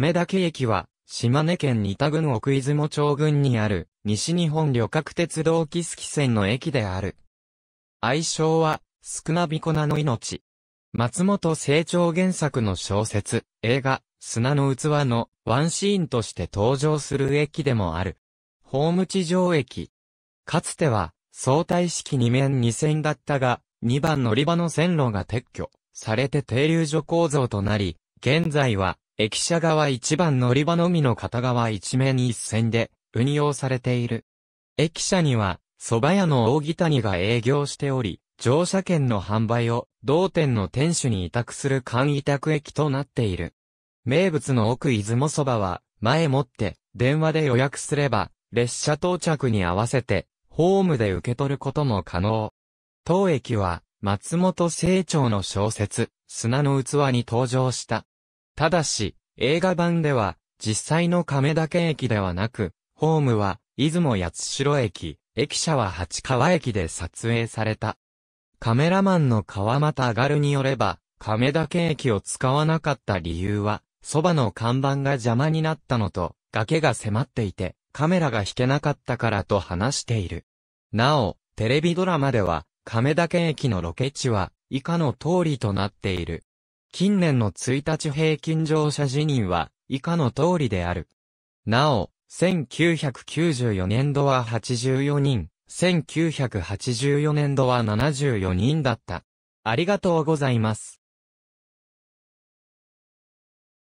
目岳駅は、島根県仁田郡奥出雲町郡にある、西日本旅客鉄道スキ線の駅である。愛称は、スクナビコナの命。松本清張原作の小説、映画、砂の器のワンシーンとして登場する駅でもある。ホーム地上駅。かつては、相対式2面2線だったが、2番乗り場の線路が撤去されて停留所構造となり、現在は駅舎側一番乗り場のみの片側一面一線で運用されている。駅舎には、蕎麦屋の大木谷が営業しており、乗車券の販売を同店の店主に委託する簡易託駅となっている。名物の奥出雲蕎麦は、前もって電話で予約すれば、列車到着に合わせて、ホームで受け取ることも可能。当駅は、松本清張の小説、砂の器に登場した。ただし、映画版では、実際の亀岳駅ではなく、ホームは、出雲八代駅、駅舎は八川駅で撮影された。カメラマンの川又がるによれば、亀岳駅を使わなかった理由は、そばの看板が邪魔になったのと、崖が迫っていて、カメラが引けなかったからと話している。なお、テレビドラマでは、亀岳駅のロケ地は、以下の通りとなっている。近年の1日平均乗車辞任は以下の通りである。なお、1994年度は84人、1984年度は74人だった。ありがとうございます。